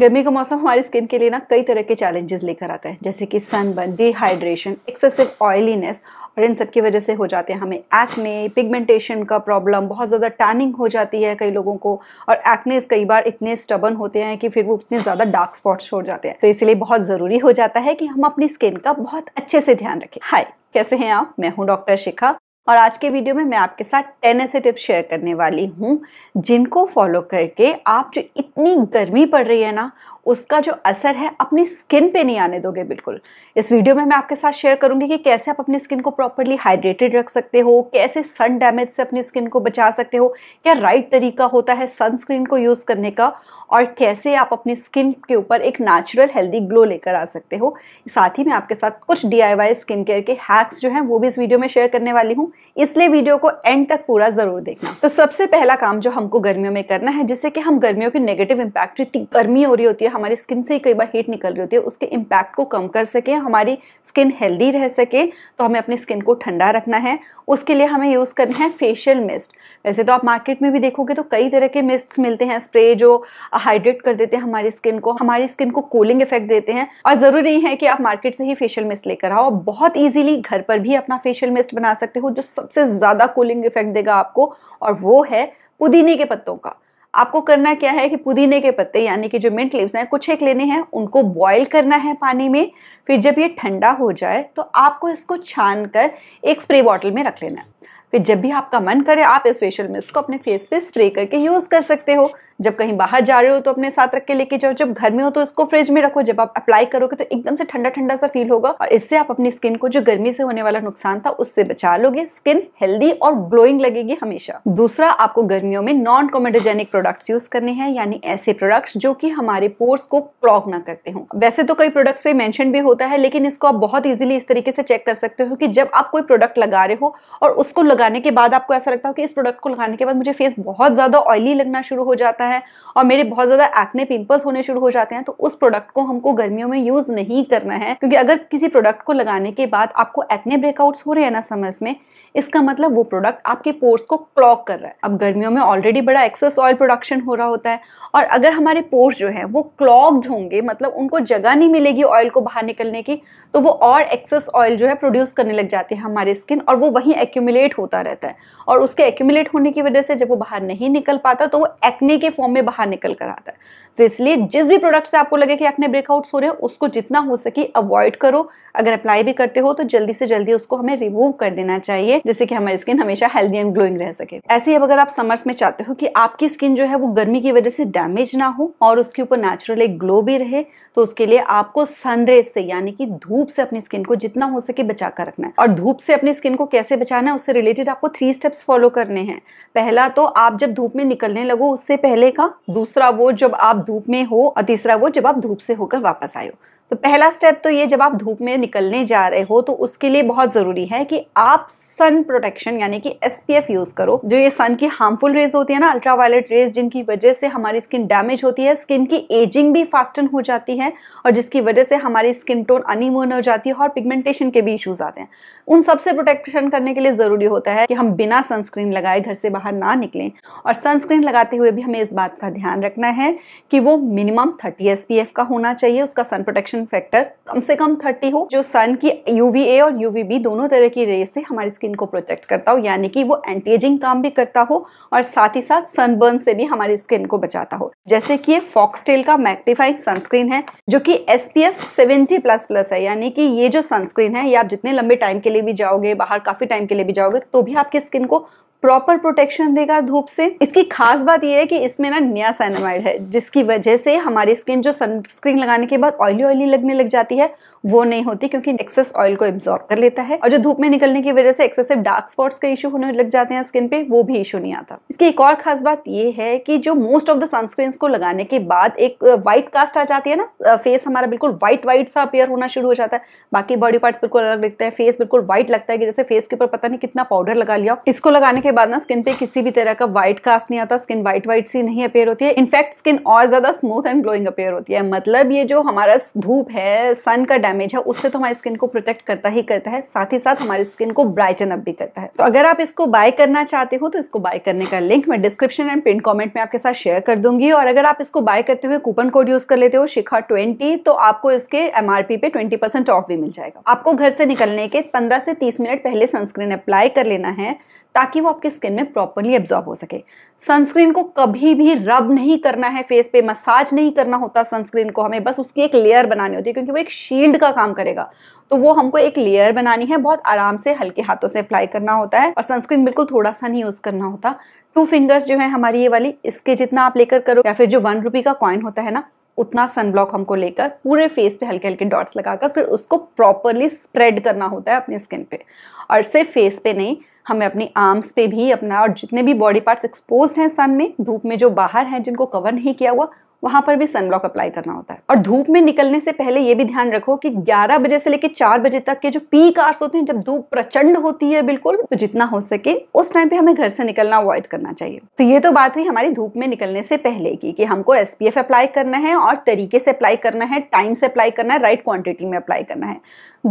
गर्मी का मौसम हमारी स्किन के लिए ना कई तरह के चैलेंजेस लेकर आता है जैसे कि सनबर्न डिहाइड्रेशन एक्सेसिव ऑयलीनेस और इन सब की वजह से हो जाते हैं हमें एक्ने पिगमेंटेशन का प्रॉब्लम बहुत ज़्यादा टैनिंग हो जाती है कई लोगों को और एक्नेस कई बार इतने स्टबन होते हैं कि फिर वो इतने ज़्यादा डार्क स्पॉट्स छोड़ जाते हैं तो इसलिए बहुत ज़रूरी हो जाता है कि हम अपनी स्किन का बहुत अच्छे से ध्यान रखें हाय कैसे हैं आप मैं हूँ डॉक्टर शिखा और आज के वीडियो में मैं आपके साथ टेन ऐसे टिप्स शेयर करने वाली हूँ जिनको फॉलो करके आप जो इतनी गर्मी पड़ रही है ना उसका जो असर है अपनी स्किन पे नहीं आने दोगे बिल्कुल इस वीडियो में मैं आपके साथ शेयर करूंगी कि कैसे आप अपनी स्किन को प्रॉपरली हाइड्रेटेड रख सकते हो कैसे सन डैमेज से अपनी स्किन को बचा सकते हो क्या राइट तरीका होता है सनस्क्रीन को यूज़ करने का और कैसे आप अपनी स्किन के ऊपर एक नेचुरल हेल्दी ग्लो लेकर आ सकते हो साथ ही मैं आपके साथ कुछ डी स्किन केयर के हैक्स जो हैं वो भी इस वीडियो में शेयर करने वाली हूँ इसलिए वीडियो को एंड तक पूरा ज़रूर देखना तो सबसे पहला काम जो हमको गर्मियों में करना है जिससे कि हम गर्मियों के नेगेटिव इम्पैक्ट जितनी गर्मी हो रही होती है हमारी स्किन से ही कई बार हीट निकल रही होती है उसके इम्पैक्ट को कम कर सके हमारी स्किन हेल्दी रह सके तो हमें अपनी स्किन को ठंडा रखना है उसके लिए हमें यूज़ करना है फेशियल मिस्ट वैसे तो आप मार्केट में भी देखोगे तो कई तरह के मिस्ट मिलते हैं स्प्रे जो हाइड्रेट कर देते हैं हमारी स्किन को हमारी स्किन को कूलिंग इफेक्ट देते हैं और ज़रूरी नहीं है कि आप मार्केट से ही फेशियल मिस्ट लेकर आओ बहुत ईजिली घर पर भी अपना फेशियल मिस्ट बना सकते हो जो सबसे ज़्यादा कूलिंग इफेक्ट देगा आपको और वो है पुदीने के पत्तों का आपको करना क्या है कि पुदीने के पत्ते यानी कि जो मिंट लीव्स हैं कुछ एक लेने हैं उनको बॉईल करना है पानी में फिर जब ये ठंडा हो जाए तो आपको इसको छान कर एक स्प्रे बॉटल में रख लेना है फिर जब भी आपका मन करे आप इस फेशियल मिस्ट को अपने फेस पे स्प्रे करके यूज़ कर सकते हो जब कहीं बाहर जा रहे हो तो अपने साथ रख के लेके जाओ जब घर में हो तो उसको फ्रिज में रखो जब आप अप्लाई करोगे तो एकदम से ठंडा ठंडा सा फील होगा और इससे आप अपनी स्किन को जो गर्मी से होने वाला नुकसान था उससे बचा लोगे स्किन हेल्दी और ग्लोइंग लगेगी हमेशा दूसरा आपको गर्मियों में नॉन कॉमेडोजेनिक प्रोडक्ट्स यूज करने हैं यानी ऐसे प्रोडक्ट्स जो कि हमारे पोर्स को क्लॉग ना करते हो वैसे तो कई प्रोडक्ट्स पे मेंशन भी होता है लेकिन इसको आप बहुत इजीली इस तरीके से चेक कर सकते हो कि जब आप कोई प्रोडक्ट लगा रहे हो और उसको लगाने के बाद आपको ऐसा लगता हो कि इस प्रोडक्ट को लगाने के बाद मुझे फेस बहुत ज्यादा ऑयली लगना शुरू हो जाता है है और मेरे बहुत ज़्यादा एक्ने पिंपल्स होने शुरू हो जाते हैं तो उस प्रोडक्ट को हमको गर्मियों में यूज़ नहीं करना है क्योंकि अगर किसी प्रोडक्ट को लगाने के बाद आपको एक्ने ब्रेकआउट्स हो रहे हैं ना समर्स में इसका मतलब वो प्रोडक्ट आपके पोर्स को क्लॉक कर रहा है अब गर्मियों में ऑलरेडी बड़ा एक्सेस ऑयल प्रोडक्शन हो रहा होता है और अगर हमारे पोर्स जो है वो क्लॉग्ड होंगे मतलब उनको जगह नहीं मिलेगी ऑयल को बाहर निकलने की तो वो और एक्सेस ऑयल जो है प्रोड्यूस करने लग जाती है हमारी स्किन और वो वहीं एक्यूमुलेट होता रहता है और उसके एक्यूमुलेट होने की वजह से जब वो बाहर नहीं निकल पाता तो वो एक्ने के फॉर्म में बाहर निकल कर आता है तो इसलिए जिस भी प्रोडक्ट से आपको लगे कि आपने ब्रेकआउट्स हो रहे हैं उसको जितना हो सके अवॉइड करो अगर अप्लाई भी करते हो तो जल्दी से जल्दी उसको हमें रिमूव कर देना चाहिए जिससे कि हमारी स्किन हमेशा हेल्दी एंड ग्लोइंग रह सके ऐसे ही अगर आप समर्स में चाहते हो कि आपकी स्किन जो है वो गर्मी की वजह से डैमेज ना हो और उसके ऊपर नेचुरल एक ग्लो भी रहे तो उसके लिए आपको सनरेज से यानी कि धूप से अपनी स्किन को जितना हो सके बचा कर रखना है और धूप से अपनी स्किन को कैसे बचाना है उससे रिलेटेड आपको थ्री स्टेप्स फॉलो करने हैं पहला तो आप जब धूप में निकलने लगो उससे पहले का दूसरा वो जब आप धूप में हो और तीसरा वो जब आप धूप से होकर वापस आए हो तो पहला स्टेप तो ये जब आप धूप में निकलने जा रहे हो तो उसके लिए बहुत ज़रूरी है कि आप सन प्रोटेक्शन यानी कि एस यूज़ करो जो ये सन की हार्मफुल रेज होती है ना अल्ट्रावायलेट रेज जिनकी वजह से हमारी स्किन डैमेज होती है स्किन की एजिंग भी फास्टन हो जाती है और जिसकी वजह से हमारी स्किन टोन अनिमोन हो जाती है और पिगमेंटेशन के भी इशूज़ आते हैं उन सबसे प्रोटेक्शन करने के लिए ज़रूरी होता है कि हम बिना सनस्क्रीन लगाए घर से बाहर ना निकलें और सनस्क्रीन लगाते हुए भी हमें इस बात का ध्यान रखना है कि वो मिनिमम थर्टी एस का होना चाहिए उसका सन प्रोटेक्शन रिफ्लेक्शन फैक्टर कम से कम 30 हो जो सन की यूवीए और यू दोनों तरह की रेस से हमारी स्किन को प्रोटेक्ट करता हो यानी कि वो एंटी एजिंग काम भी करता हो और साथ ही साथ सनबर्न से भी हमारी स्किन को बचाता हो जैसे कि ये फॉक्सटेल का मैक्टिफाइंग सनस्क्रीन है जो कि S P F seventy plus plus है यानी कि ये जो सनस्क्रीन है ये आप जितने लंबे टाइम के लिए भी जाओगे बाहर काफी टाइम के लिए भी जाओगे तो भी आपकी स्किन को प्रॉपर प्रोटेक्शन देगा धूप से इसकी खास बात यह है कि इसमें ना नियासाइनामाइड है जिसकी वजह से हमारी स्किन जो सनस्क्रीन लगाने के बाद ऑयली ऑयली लगने लग जाती है वो नहीं होती क्योंकि एक्सेस ऑयल को एब्जॉर्ब कर लेता है और जो धूप में निकलने की वजह से एक्सेसिव डार्क स्पॉट्स का इशू होने लग जाते हैं स्किन पे वो भी इशू नहीं आता इसकी एक और खास बात ये है कि जो मोस्ट ऑफ द सनस्क्रीन को लगाने के बाद एक व्हाइट कास्ट आ जाती है ना फेस हमारा बिल्कुल व्हाइट व्हाइट सा अपेयर होना शुरू हो जाता है बाकी बॉडी पार्ट्स बिल्कुल अलग लगते हैं फेस बिल्कुल व्हाइट लगता है कि जैसे फेस के ऊपर पता नहीं कितना पाउडर लगा लिया इसको लगाने के के बाद ना स्किन पे किसी भी तरह का व्हाइट कास्ट नहीं आता स्किन व्हाइट व्हाइट सी नहीं अपेयर होती है इनफैक्ट स्किन और ज़्यादा स्मूथ एंड ग्लोइंग अपेयर होती है मतलब ये जो हमारा धूप है सन का डैमेज है उससे तो हमारी स्किन को प्रोटेक्ट करता ही करता है साथ ही साथ हमारी स्किन को ब्राइटन अप भी करता है तो अगर आप इसको बाय करना चाहते हो तो इसको बाय करने का लिंक मैं डिस्क्रिप्शन एंड पिन कॉमेंट में आपके साथ शेयर कर दूंगी और अगर आप इसको बाय करते हुए कूपन कोड यूज कर लेते हो शिखा ट्वेंटी तो आपको इसके एमआरपी पे ट्वेंटी परसेंट ऑफ भी मिल जाएगा आपको घर से निकलने के पंद्रह से तीस मिनट पहले सनस्क्रीन अप्लाई कर लेना है ताकि वो आपके स्किन में प्रॉपरली एब्जॉर्ब हो सके सनस्क्रीन को कभी भी रब नहीं करना है फेस पे मसाज नहीं करना होता सनस्क्रीन को हमें बस उसकी एक लेयर बनानी होती है क्योंकि वो एक शील्ड का काम करेगा तो वो हमको एक लेयर बनानी है बहुत आराम से हल्के हाथों से अप्लाई करना होता है और सनस्क्रीन बिल्कुल थोड़ा सा नहीं यूज़ करना होता टू फिंगर्स जो है हमारी ये वाली इसके जितना आप लेकर करो या फिर जो वन रुपी का कॉइन होता है ना उतना सनब्लॉक हमको लेकर पूरे फेस पे हल्के हल्के डॉट्स लगाकर फिर उसको प्रॉपरली स्प्रेड करना होता है अपनी स्किन पे और सिर्फ फेस पे नहीं हमें अपनी आर्म्स पे भी अपना और जितने भी बॉडी पार्ट्स एक्सपोज हैं सन में धूप में जो बाहर हैं जिनको कवर नहीं किया हुआ वहां पर भी सनब्लॉक अप्लाई करना होता है और धूप में निकलने से पहले ये भी ध्यान रखो कि 11 बजे से लेकर 4 बजे तक के जो पीक आवर्स होते हैं जब धूप प्रचंड होती है बिल्कुल तो जितना हो सके उस टाइम पे हमें घर से निकलना अवॉइड करना चाहिए तो ये तो बात हुई हमारी धूप में निकलने से पहले की कि हमको एस अप्लाई करना है और तरीके से अप्लाई करना है टाइम से अप्लाई करना है राइट क्वान्टिटी में अप्लाई करना है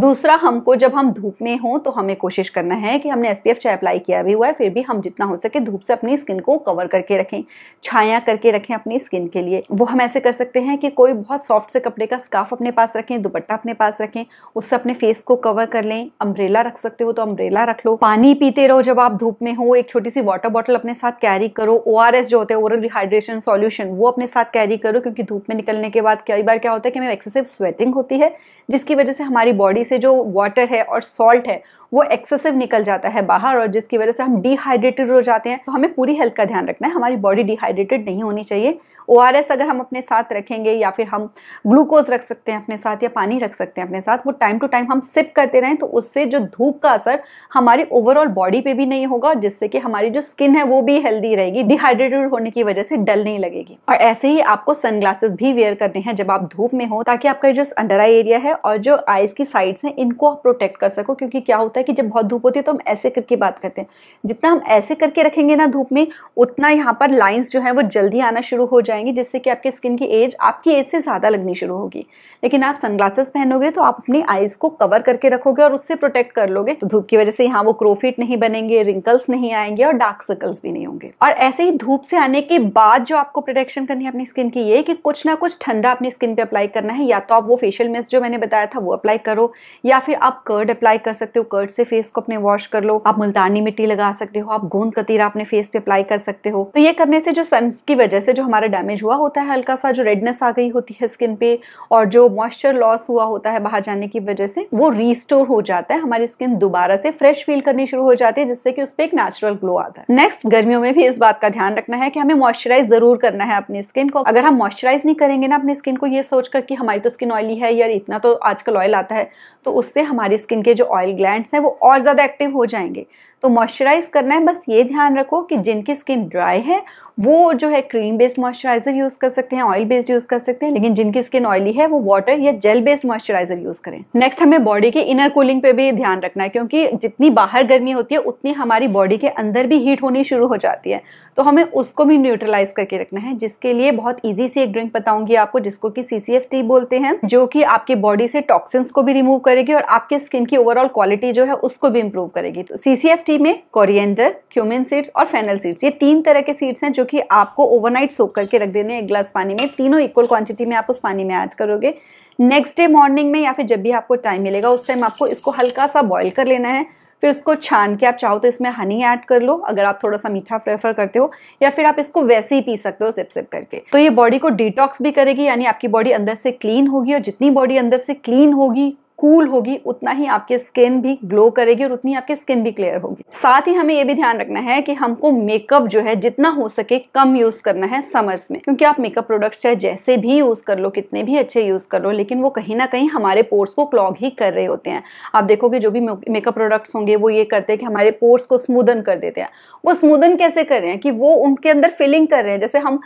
दूसरा हमको जब हम धूप में हों तो हमें कोशिश करना है कि हमने एस चाहे अप्लाई किया भी हुआ है फिर भी हम जितना हो सके धूप से अपनी स्किन को कवर करके रखें छाया करके रखें अपनी स्किन के लिए वो हम ऐसे कर सकते हैं कि कोई बहुत सॉफ्ट से कपड़े का स्काफ अपने पास रखें दुपट्टा अपने पास रखें उससे अपने फेस को कवर कर लें अम्ब्रेला रख सकते हो तो अम्ब्रेला रख लो पानी पीते रहो जब आप धूप में हो एक छोटी सी वाटर बॉटल अपने साथ कैरी करो ओ जो होते हैं ओरल डिहाइड्रेशन सॉल्यूशन वो अपने साथ कैरी करो क्योंकि धूप में निकलने के बाद कई बार क्या होता है कि हमें एक्सेसिव स्वेटिंग होती है जिसकी वजह से हमारी बॉडी से जो वाटर है और सॉल्ट है वो एक्सेसिव निकल जाता है बाहर और जिसकी वजह से हम डिहाइड्रेटेड हो जाते हैं तो हमें पूरी हेल्थ का ध्यान रखना है हमारी बॉडी डिहाइड्रेटेड नहीं होनी चाहिए ओ अगर हम अपने साथ रखेंगे या फिर हम ग्लूकोज रख सकते हैं अपने साथ या पानी रख सकते हैं अपने साथ वो टाइम टू टाइम हम सिप करते रहें तो उससे जो धूप का असर हमारी ओवरऑल बॉडी पे भी नहीं होगा जिससे कि हमारी जो स्किन है वो भी हेल्दी रहेगी डिहाइड्रेटेड होने की वजह से डल नहीं लगेगी और ऐसे ही आपको सनग्लासेस भी वेयर करने हैं जब आप धूप में हो ताकि आपका जो अंडर आई एरिया है और जो आईज की साइड्स हैं इनको आप प्रोटेक्ट कर सको क्योंकि क्या होता है होता है कि जब बहुत धूप होती है तो हम ऐसे करके बात करते हैं जितना हम ऐसे करके रखेंगे ना धूप में उतना यहाँ पर लाइन्स जो है वो जल्दी आना शुरू हो जाएंगी जिससे कि आपकी स्किन की एज आपकी एज से ज़्यादा लगनी शुरू होगी लेकिन आप सनग्लासेस पहनोगे तो आप अपनी आइज़ को कवर करके रखोगे और उससे प्रोटेक्ट कर लोगे तो धूप की वजह से यहाँ वो क्रोफिट नहीं बनेंगे रिंकल्स नहीं आएंगे और डार्क सर्कल्स भी नहीं होंगे और ऐसे ही धूप से आने के बाद जो आपको प्रोटेक्शन करनी है अपनी स्किन की ये कि कुछ ना कुछ ठंडा अपनी स्किन पे अप्लाई करना है या तो आप वो फेशियल मिस्ट जो मैंने बताया था वो अप्लाई करो या फिर आप कर्ड अप्लाई कर सकते हो कर्ड से फेस को अपने वॉश कर लो आप मुल्तानी मिट्टी लगा सकते हो आप गोंद कतीरा अपने फेस पे अप्लाई कर सकते हो तो ये करने से जो सन की वजह से जो हमारा डैमेज हुआ होता है हल्का सा जो रेडनेस आ गई होती है स्किन पे और जो मॉइस्चर लॉस हुआ होता है बाहर जाने की वजह से वो रिस्टोर हो जाता है हमारी स्किन दोबारा से फ्रेश फील करनी शुरू हो जाती है जिससे कि उस पर एक नेचुरल ग्लो आता है नेक्स्ट गर्मियों में भी इस बात का ध्यान रखना है कि हमें मॉइस्चराइज जरूर करना है अपनी स्किन को अगर हम मॉइस्चराइज नहीं करेंगे ना अपनी स्किन को ये सोचकर कि हमारी तो स्किन ऑयली है यार इतना तो आजकल ऑयल आता है तो उससे हमारी स्किन के जो ऑयल ग्लैंड है वो और ज़्यादा एक्टिव हो जाएंगे तो मॉइस्चराइज करना है बस ये ध्यान रखो कि जिनकी स्किन ड्राई है वो जो है क्रीम बेस्ड मॉइस्चराइज़र यूज़ कर सकते हैं ऑयल बेस्ड यूज़ कर सकते हैं लेकिन जिनकी स्किन ऑयली है वो वाटर या जेल बेस्ड मॉइस्चराइज़र यूज़ करें नेक्स्ट हमें बॉडी के इनर कूलिंग पे भी ध्यान रखना है क्योंकि जितनी बाहर गर्मी होती है उतनी हमारी बॉडी के अंदर भी हीट होनी शुरू हो जाती है तो हमें उसको भी न्यूट्रलाइज करके रखना है जिसके लिए बहुत ईजी सी एक ड्रिंक बताऊंगी आपको जिसको कि सी बोलते हैं जो कि आपकी बॉडी से टॉक्सिन्स को भी रिमूव करेगी और आपके स्किन की ओवरऑल क्वालिटी जो है उसको भी इम्प्रूव करेगी तो सी में कोरियंडर क्यूमिन सीड्स और फेनल सीड्स ये तीन तरह के सीड्स हैं जो जो कि आपको ओवरनाइट सोक करके रख देने एक ग्लास पानी में तीनों इक्वल क्वांटिटी में आप उस पानी में ऐड करोगे नेक्स्ट डे मॉर्निंग में या फिर जब भी आपको टाइम मिलेगा उस टाइम आपको इसको हल्का सा बॉयल कर लेना है फिर उसको छान के आप चाहो तो इसमें हनी ऐड कर लो अगर आप थोड़ा सा मीठा प्रेफर करते हो या फिर आप इसको वैसे ही पी सकते हो सिप सिप करके तो ये बॉडी को डिटॉक्स भी करेगी यानी आपकी बॉडी अंदर से क्लीन होगी और जितनी बॉडी अंदर से क्लीन होगी कूल होगी उतना ही आपकी स्किन भी ग्लो करेगी और उतनी आपकी स्किन भी क्लियर होगी साथ ही हमें ये भी ध्यान रखना है कि हमको मेकअप जो है जितना हो सके कम यूज करना है समर्स में क्योंकि आप मेकअप प्रोडक्ट्स चाहे जैसे भी यूज कर लो कितने भी अच्छे यूज कर लो लेकिन वो कहीं ना कहीं हमारे पोर्स को क्लॉग ही कर रहे होते हैं आप देखोगे जो भी मेकअप प्रोडक्ट्स होंगे वो ये करते हैं कि हमारे पोर्स को स्मूदन कर देते हैं वो स्मूदन कैसे कर रहे हैं कि वो उनके अंदर फिलिंग कर रहे हैं जैसे हम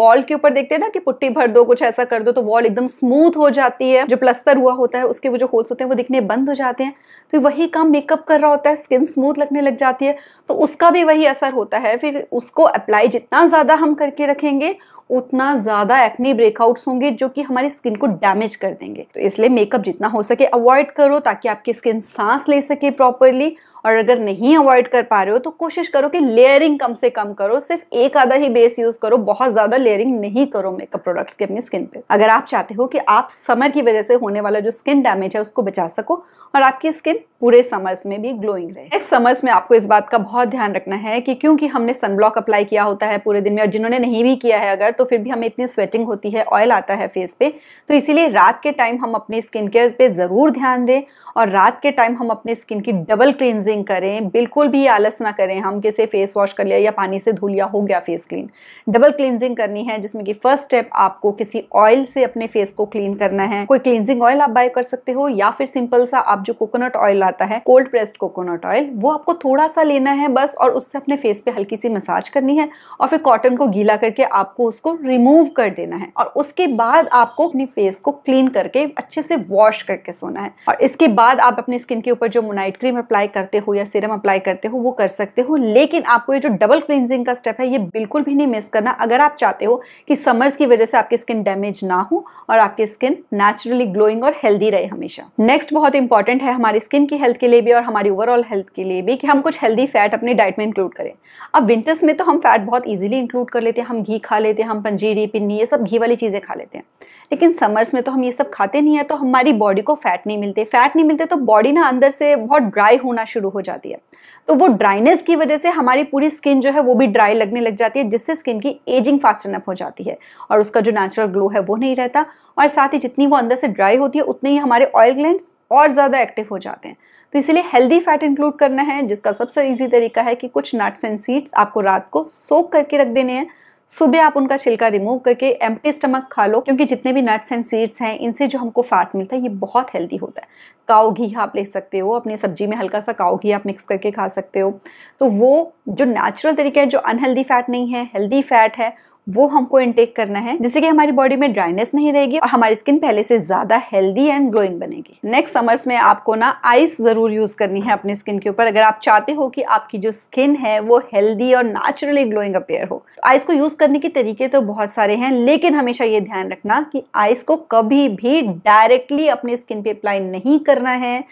वॉल के ऊपर देखते हैं ना कि पुट्टी भर दो कुछ ऐसा कर दो तो वॉल एकदम स्मूथ हो जाती है जो प्लस्तर हुआ होता है उसके वो जो होल्स होते हैं वो दिखने बंद हो जाते हैं तो वही काम मेकअप कर रहा होता है स्किन स्मूथ लगने लग जाती है तो उसका भी वही असर होता है फिर उसको अप्लाई जितना ज़्यादा हम करके रखेंगे उतना ज़्यादा एक्नी ब्रेकआउट्स होंगे जो कि हमारी स्किन को डैमेज कर देंगे तो इसलिए मेकअप जितना हो सके अवॉइड करो ताकि आपकी स्किन सांस ले सके प्रॉपरली और अगर नहीं अवॉइड कर पा रहे हो तो कोशिश करो कि लेयरिंग कम से कम करो सिर्फ एक आधा ही बेस यूज करो बहुत ज्यादा लेयरिंग नहीं करो मेकअप प्रोडक्ट्स की अपनी स्किन पे अगर आप चाहते हो कि आप समर की वजह से होने वाला जो स्किन डैमेज है उसको बचा सको और आपकी स्किन पूरे समर्स में भी ग्लोइंग रहे नेक्स्ट समर्स में आपको इस बात का बहुत ध्यान रखना है कि क्योंकि हमने सनब्लॉक अप्लाई किया होता है पूरे दिन में और जिन्होंने नहीं भी किया है अगर तो फिर भी हमें इतनी स्वेटिंग होती है ऑयल आता है फेस पे तो इसीलिए रात के टाइम हम अपने स्किन केयर पे ज़रूर ध्यान दें और रात के टाइम हम अपने स्किन की डबल क्लिनजिंग करें बिल्कुल भी आलस ना करें हम किसे फेस वॉश कर लिया या पानी से धो लिया हो गया फेस क्लीन डबल क्लिनजिंग करनी है जिसमें कि फर्स्ट स्टेप आपको किसी ऑयल से अपने फेस को क्लीन करना है कोई क्लिनजिंग ऑयल आप बाय कर सकते हो या फिर सिंपल सा आप जो कोकोनट ऑयल आता है कोल्ड प्रेस्ड कोकोनट ऑयल वो आपको थोड़ा सा लेना है बस और उससे अपने फेस पे हल्की सी मसाज करनी है और फिर कॉटन को गीला करके आपको उसको रिमूव कर देना है और उसके बाद आपको अपने फेस को क्लीन करके अच्छे से वॉश करके सोना है और इसके बाद बाद आप अपने स्किन के ऊपर जो मोनाइट क्रीम अप्लाई करते हो या सीरम अप्लाई करते हो वो कर सकते हो लेकिन आपको ये जो डबल क्लिनजिंग का स्टेप है ये बिल्कुल भी नहीं मिस करना अगर आप चाहते हो कि समर्स की वजह से आपकी स्किन डैमेज ना हो और आपकी स्किन नेचुरली ग्लोइंग और हेल्दी रहे हमेशा नेक्स्ट बहुत इंपॉर्टेंट है हमारी स्किन की हेल्थ के लिए भी और हमारी ओवरऑल हेल्थ के लिए भी कि हम कुछ हेल्दी फैट अपने डाइट में इंक्लूड करें अब विंटर्स में तो हम फैट बहुत ईजिली इंक्लूड कर लेते हैं हम घी खा लेते हैं हम पंजीरी पिन्नी ये सब घी वाली चीज़ें खा लेते हैं लेकिन समर्स में तो हम ये सब खाते नहीं है तो हमारी बॉडी को फैट नहीं मिलते फैट नहीं मिलते तो बॉडी ना अंदर से बहुत ड्राई होना शुरू हो जाती है तो वो ड्राइनेस की वजह से हमारी पूरी स्किन जो है वो भी ड्राई लगने लग जाती है जिससे स्किन की एजिंग फास्ट अप हो जाती है और उसका जो नेचुरल ग्लो है वो नहीं रहता और साथ ही जितनी वो अंदर से ड्राई होती है उतने ही हमारे ऑयल ग्लैंड और ज़्यादा एक्टिव हो जाते हैं तो इसलिए हेल्दी फैट इंक्लूड करना है जिसका सबसे ईजी तरीका है कि कुछ नट्स एंड सीड्स आपको रात को सोक करके रख देने हैं सुबह आप उनका छिलका रिमूव करके एम्प्टी स्टमक खा लो क्योंकि जितने भी नट्स एंड सीड्स हैं इनसे जो हमको फैट मिलता है ये बहुत हेल्दी होता है काओ घी आप ले सकते हो अपनी सब्जी में हल्का सा काओ घी आप मिक्स करके खा सकते हो तो वो जो नेचुरल तरीका है जो अनहेल्दी फैट नहीं है हेल्दी फैट है वो हमको इनटेक करना है जिससे कि हमारी बॉडी में ड्राइनेस नहीं रहेगी और हमारी स्किन पहले से ज्यादा हेल्दी एंड ग्लोइंग बनेगी नेक्स्ट समर्स में आपको ना आइस जरूर यूज करनी है अपनी स्किन के ऊपर अगर आप चाहते हो कि आपकी जो स्किन है वो हेल्दी और नेचुरली ग्लोइंग अपेयर हो आइस तो को यूज करने के तरीके तो बहुत सारे हैं लेकिन हमेशा ये ध्यान रखना कि आइस को कभी भी डायरेक्टली अपनी स्किन पे अप्लाई नहीं करना है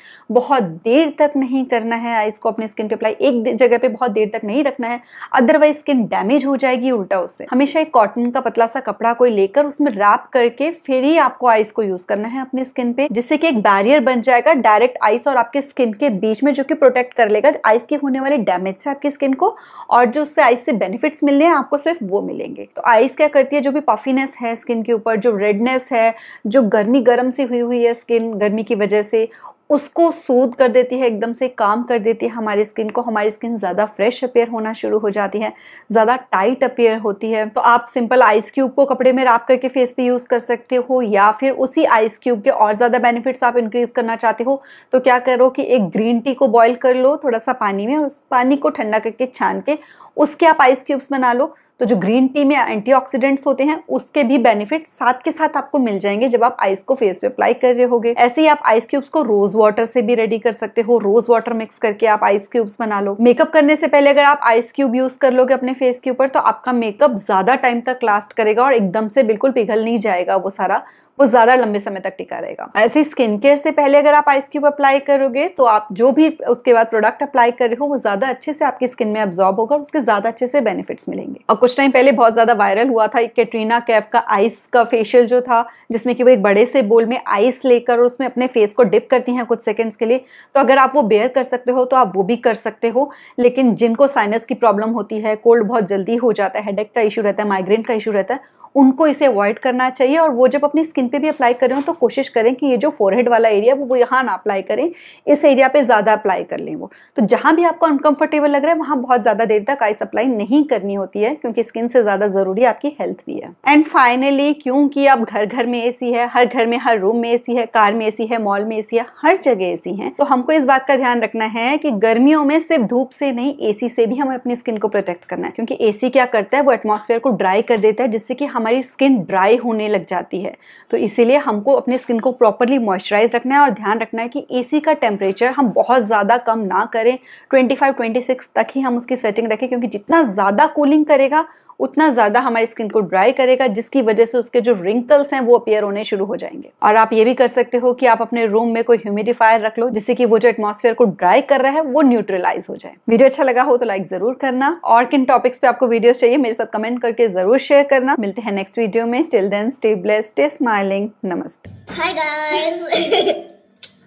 बहुत देर तक नहीं करना है आइस को अपनी स्किन पे अप्लाई एक जगह पे बहुत देर तक नहीं रखना है अदरवाइज स्किन डैमेज हो जाएगी उल्टा उससे हमेशा एक कॉटन का पतला सा कपड़ा कोई लेकर उसमें रैप करके फिर ही आपको आइस को यूज करना है अपनी स्किन पे जिससे कि एक बैरियर बन जाएगा डायरेक्ट आइस और आपके स्किन के बीच में जो कि प्रोटेक्ट कर लेगा आइस के होने वाले डैमेज से आपकी स्किन को और जो उससे आइस से बेनिफिट्स मिलने हैं आपको सिर्फ वो मिलेंगे तो आइस क्या करती है जो भी पफीनेस है स्किन के ऊपर जो रेडनेस है जो गर्मी गर्म सी हुई हुई है स्किन गर्मी की वजह से उसको सूद कर देती है एकदम से काम कर देती है हमारी स्किन को हमारी स्किन ज़्यादा फ्रेश अपेयर होना शुरू हो जाती है ज़्यादा टाइट अपेयर होती है तो आप सिंपल आइस क्यूब को कपड़े में राप करके फेस पे यूज़ कर सकते हो या फिर उसी आइस क्यूब के और ज़्यादा बेनिफिट्स आप इंक्रीज़ करना चाहते हो तो क्या करो कि एक ग्रीन टी को बॉयल कर लो थोड़ा सा पानी में और उस पानी को ठंडा करके छान के उसके आप आइस क्यूब्स बना लो तो जो ग्रीन टी में एंटीऑक्सीडेंट्स होते हैं उसके भी बेनिफिट साथ के साथ आपको मिल जाएंगे जब आप आइस को फेस पे अप्लाई कर रहे होगे ऐसे ही आप आइस क्यूब्स को रोज वाटर से भी रेडी कर सकते हो रोज वाटर मिक्स करके आप आइस क्यूब्स बना लो मेकअप करने से पहले अगर आप आइस क्यूब यूज कर लोगे अपने फेस के ऊपर तो आपका मेकअप ज्यादा टाइम तक लास्ट करेगा और एकदम से बिल्कुल पिघल नहीं जाएगा वो सारा वो ज़्यादा लंबे समय तक टिका रहेगा ऐसे स्किन केयर से पहले अगर आप आइस क्यूब अप्लाई करोगे तो आप जो भी उसके बाद प्रोडक्ट अप्लाई कर रहे हो वो ज़्यादा अच्छे से आपकी स्किन में अब्जॉर्ब होगा उसके ज़्यादा अच्छे से बेनिफिट्स मिलेंगे और कुछ टाइम पहले बहुत ज़्यादा वायरल हुआ था कैटरीना कैफ का आइस का फेशियल जो था जिसमें कि वो एक बड़े से बोल में आइस लेकर उसमें अपने फेस को डिप करती हैं कुछ सेकेंड्स के लिए तो अगर आप वो बेयर कर सकते हो तो आप वो भी कर सकते हो लेकिन जिनको साइनस की प्रॉब्लम होती है कोल्ड बहुत जल्दी हो जाता है हेडेक का इशू रहता है माइग्रेन का इशू रहता है उनको इसे अवॉइड करना चाहिए और वो जब अपनी स्किन पे भी अप्लाई करें तो कोशिश करें कि ये जो फोरहेड वाला एरिया वो वो यहाँ ना अप्लाई करें इस एरिया पे ज़्यादा अप्लाई कर लें वो तो जहाँ भी आपको अनकम्फर्टेबल लग रहा है वहाँ बहुत ज़्यादा देर तक आइस अप्लाई नहीं करनी होती है क्योंकि स्किन से ज़्यादा ज़रूरी आपकी हेल्थ भी है एंड फाइनली क्योंकि आप घर घर में ए है हर घर में हर रूम में ए है कार में ए है मॉल में ए है हर जगह ए है तो हमको इस बात का ध्यान रखना है कि गर्मियों में सिर्फ धूप से नहीं ए से भी हमें अपनी स्किन को प्रोटेक्ट करना है क्योंकि ए क्या करता है वो एटमोसफेयर को ड्राई कर देता है जिससे कि हम हमारी स्किन ड्राई होने लग जाती है तो इसीलिए हमको अपने स्किन को प्रॉपरली मॉइस्चराइज रखना है और ध्यान रखना है कि एसी का टेम्परेचर हम बहुत ज़्यादा कम ना करें 25-26 तक ही हम उसकी सेटिंग रखें क्योंकि जितना ज़्यादा कूलिंग करेगा उतना ज़्यादा हमारी स्किन को ड्राई करेगा जिसकी वजह से उसके जो रिंकल्स हैं वो अपेयर होने शुरू हो जाएंगे और आप ये भी कर सकते हो कि आप अपने रूम में कोई ह्यूमिडिफायर रख लो जिससे कि वो जो एटमोसफेयर को ड्राई कर रहा है वो न्यूट्रलाइज हो जाए वीडियो अच्छा लगा हो तो लाइक जरूर करना और किन टॉपिक्स पे आपको वीडियो चाहिए मेरे साथ कमेंट करके जरूर शेयर करना मिलते हैं नेक्स्ट वीडियो में till then stay bless stay smiling नमस्ते हाय गाइस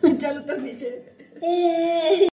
चलो तो नीचे